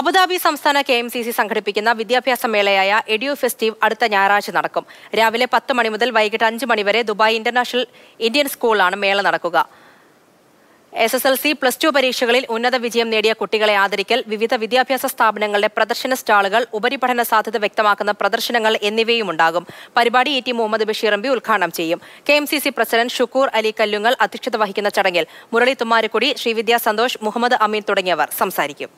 Abu Dhabi സംസ്ഥാന K M C C സംഘടിപ്പിക്കുന്ന വിദ്യാഭ്യാസ മേളയായ എഡിയോ ഫെസ്റ്റീവ് അടുത്ത ഞായറാഴ്ച നടക്കും രാവിലെ പത്ത് മണി മുതൽ വൈകിട്ട് അഞ്ച് മണി വരെ ദുബായ് ഇന്റർനാഷണൽ ഇന്ത്യൻ സ്കൂളിലാണ് മേള നടക്കുക S S L C plus two പരീക്ഷകളിൽ ഉന്നത വിജയം നേടിയ കുട്ടികളെ ആദരിക്കൽ വിവിധ വിദ്യാഭ്യാസ സ്ഥാപനങ്ങളുടെ പ്രദർശന സ്റ്റാളുകൾ ഉപരിപഠന സാധ്യത വ്യക്തമാക്കുന്ന പ്രദർശനങ്ങൾ എന്നിവയും ഉണ്ടാകും പരിപാടി E T Muhammad Basheer MP ഉദ്ഘാടനം ചെയ്യും K M C C president Shukkur Ali Kallungal അധ്യക്ഷത വഹിക്കുന്ന ചടങ്ങിൽ മുരളി തുമ്മാരക്കുടി ശ്രീവിദ്യ സന്തോഷ് മുഹമ്മദ് അമീൻ തുടങ്ങിയവർ സംസാരിക്കും